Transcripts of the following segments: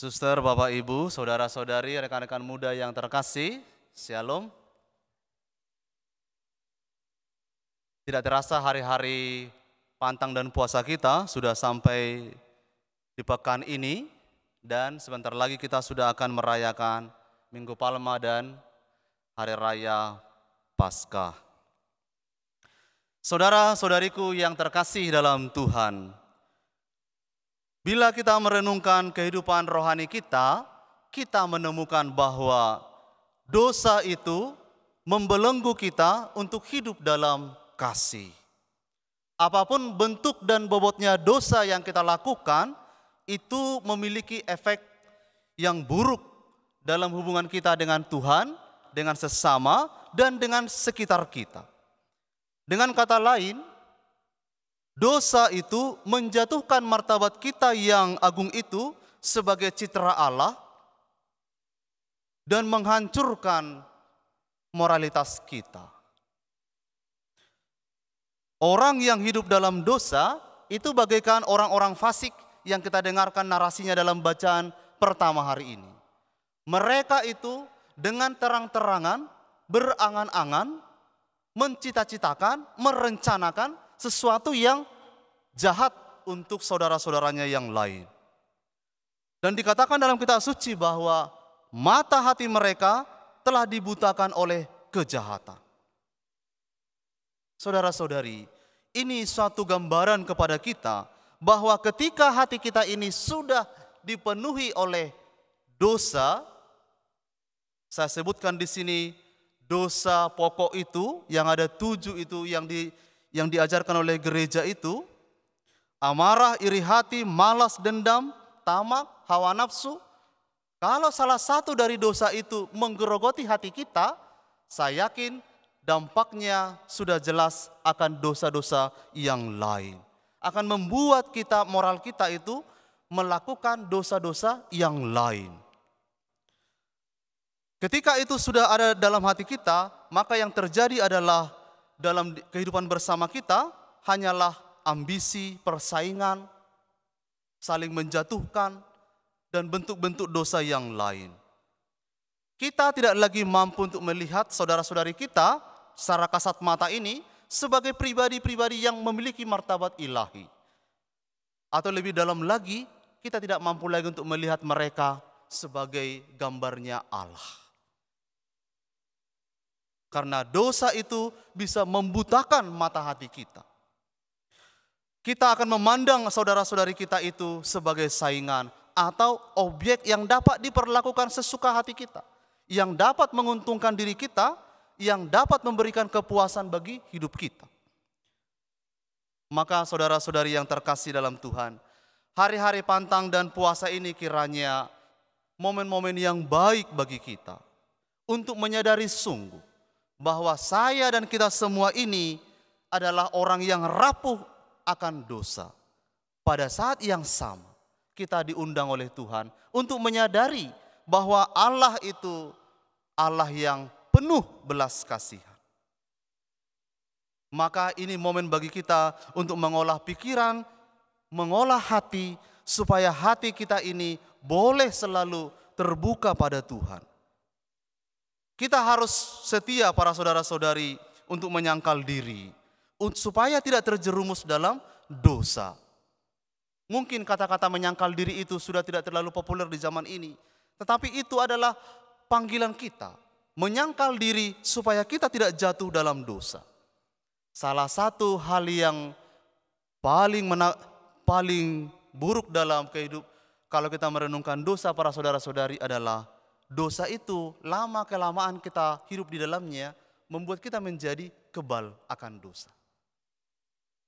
Suster, Bapak, Ibu, saudara-saudari, rekan-rekan muda yang terkasih, Shalom. Tidak terasa hari-hari pantang dan puasa kita sudah sampai di pekan ini dan sebentar lagi kita sudah akan merayakan Minggu Palma dan Hari Raya Paskah. Saudara-saudariku yang terkasih dalam Tuhan, Bila kita merenungkan kehidupan rohani kita, kita menemukan bahwa dosa itu membelenggu kita untuk hidup dalam kasih. Apapun bentuk dan bobotnya dosa yang kita lakukan, itu memiliki efek yang buruk dalam hubungan kita dengan Tuhan, dengan sesama, dan dengan sekitar kita. Dengan kata lain, Dosa itu menjatuhkan martabat kita yang agung itu sebagai citra Allah dan menghancurkan moralitas kita. Orang yang hidup dalam dosa itu bagaikan orang-orang fasik yang kita dengarkan narasinya dalam bacaan pertama hari ini. Mereka itu dengan terang-terangan, berangan-angan, mencita-citakan, merencanakan sesuatu yang jahat untuk saudara-saudaranya yang lain. Dan dikatakan dalam kitab suci bahwa mata hati mereka telah dibutakan oleh kejahatan. Saudara-saudari, ini suatu gambaran kepada kita bahwa ketika hati kita ini sudah dipenuhi oleh dosa, saya sebutkan di sini dosa pokok itu yang ada tujuh itu yang di yang diajarkan oleh gereja itu amarah, iri hati, malas, dendam, tamak, hawa nafsu. Kalau salah satu dari dosa itu menggerogoti hati kita, saya yakin dampaknya sudah jelas akan dosa-dosa yang lain. Akan membuat kita moral kita itu melakukan dosa-dosa yang lain. Ketika itu sudah ada dalam hati kita, maka yang terjadi adalah dalam kehidupan bersama kita hanyalah ambisi, persaingan, saling menjatuhkan, dan bentuk-bentuk dosa yang lain. Kita tidak lagi mampu untuk melihat saudara-saudari kita secara kasat mata ini sebagai pribadi-pribadi yang memiliki martabat ilahi. Atau lebih dalam lagi, kita tidak mampu lagi untuk melihat mereka sebagai gambarnya Allah. Karena dosa itu bisa membutakan mata hati kita. Kita akan memandang saudara-saudari kita itu sebagai saingan atau objek yang dapat diperlakukan sesuka hati kita, yang dapat menguntungkan diri kita, yang dapat memberikan kepuasan bagi hidup kita. Maka saudara-saudari yang terkasih dalam Tuhan, hari-hari pantang dan puasa ini kiranya momen-momen yang baik bagi kita untuk menyadari sungguh bahwa saya dan kita semua ini adalah orang yang rapuh akan dosa. Pada saat yang sama, kita diundang oleh Tuhan untuk menyadari bahwa Allah itu Allah yang penuh belas kasihan. Maka ini momen bagi kita untuk mengolah pikiran, mengolah hati, supaya hati kita ini boleh selalu terbuka pada Tuhan. Kita harus setia para saudara-saudari untuk menyangkal diri supaya tidak terjerumus dalam dosa. Mungkin kata-kata menyangkal diri itu sudah tidak terlalu populer di zaman ini, tetapi itu adalah panggilan kita menyangkal diri supaya kita tidak jatuh dalam dosa. Salah satu hal yang paling paling buruk dalam kehidupan kalau kita merenungkan dosa para saudara-saudari adalah dosa itu lama kelamaan kita hidup di dalamnya membuat kita menjadi kebal akan dosa.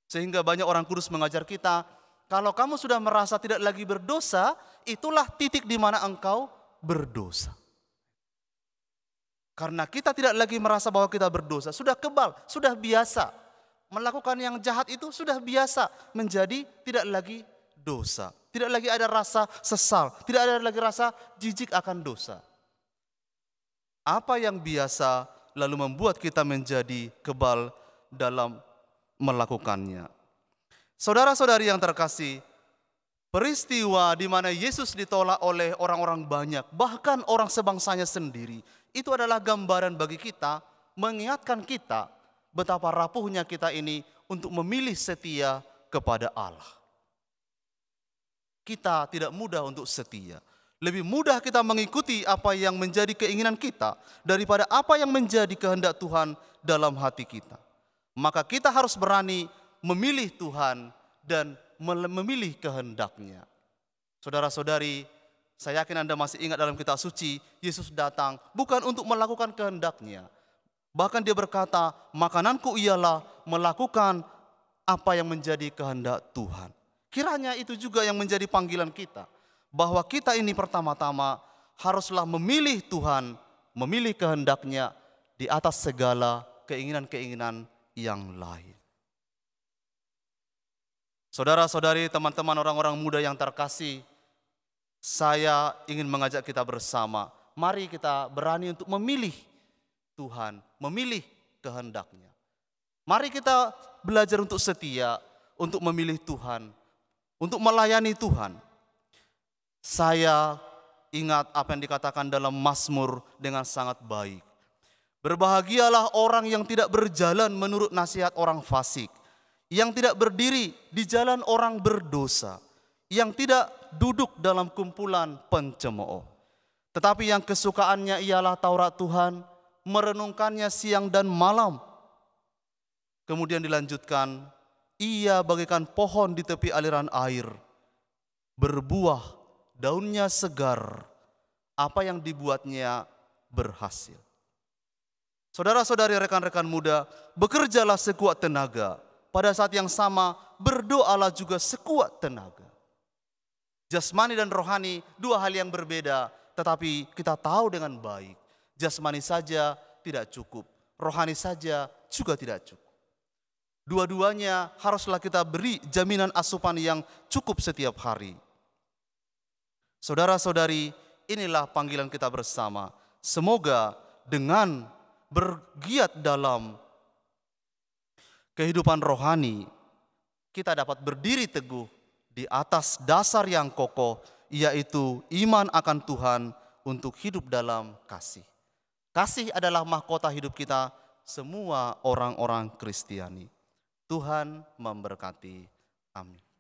Sehingga banyak orang kudus mengajar kita, kalau kamu sudah merasa tidak lagi berdosa, itulah titik di mana engkau berdosa. Karena kita tidak lagi merasa bahwa kita berdosa, sudah kebal, sudah biasa. Melakukan yang jahat itu sudah biasa menjadi tidak lagi dosa. Tidak lagi ada rasa sesal, tidak ada lagi rasa jijik akan dosa apa yang biasa lalu membuat kita menjadi kebal dalam melakukannya. Saudara-saudari yang terkasih, peristiwa di mana Yesus ditolak oleh orang-orang banyak, bahkan orang sebangsanya sendiri, itu adalah gambaran bagi kita, mengingatkan kita betapa rapuhnya kita ini untuk memilih setia kepada Allah. Kita tidak mudah untuk setia. Lebih mudah kita mengikuti apa yang menjadi keinginan kita daripada apa yang menjadi kehendak Tuhan dalam hati kita. Maka kita harus berani memilih Tuhan dan memilih kehendaknya. Saudara-saudari, saya yakin Anda masih ingat dalam kitab suci, Yesus datang bukan untuk melakukan kehendaknya. Bahkan dia berkata, makananku ialah melakukan apa yang menjadi kehendak Tuhan. Kiranya itu juga yang menjadi panggilan kita bahwa kita ini pertama-tama haruslah memilih Tuhan, memilih kehendaknya di atas segala keinginan-keinginan yang lain. Saudara-saudari, teman-teman orang-orang muda yang terkasih, saya ingin mengajak kita bersama. Mari kita berani untuk memilih Tuhan, memilih kehendaknya. Mari kita belajar untuk setia, untuk memilih Tuhan, untuk melayani Tuhan. Saya ingat apa yang dikatakan dalam Mazmur dengan sangat baik. Berbahagialah orang yang tidak berjalan menurut nasihat orang fasik, yang tidak berdiri di jalan orang berdosa, yang tidak duduk dalam kumpulan pencemooh. Tetapi yang kesukaannya ialah Taurat Tuhan, merenungkannya siang dan malam. Kemudian dilanjutkan, ia bagaikan pohon di tepi aliran air, berbuah daunnya segar, apa yang dibuatnya berhasil. Saudara-saudari rekan-rekan muda, bekerjalah sekuat tenaga. Pada saat yang sama, berdoalah juga sekuat tenaga. Jasmani dan rohani, dua hal yang berbeda, tetapi kita tahu dengan baik, jasmani saja tidak cukup, rohani saja juga tidak cukup. Dua-duanya haruslah kita beri jaminan asupan yang cukup setiap hari. Saudara-saudari, inilah panggilan kita bersama. Semoga dengan bergiat dalam kehidupan rohani, kita dapat berdiri teguh di atas dasar yang kokoh, yaitu iman akan Tuhan untuk hidup dalam kasih. Kasih adalah mahkota hidup kita, semua orang-orang Kristiani. Tuhan memberkati. Amin.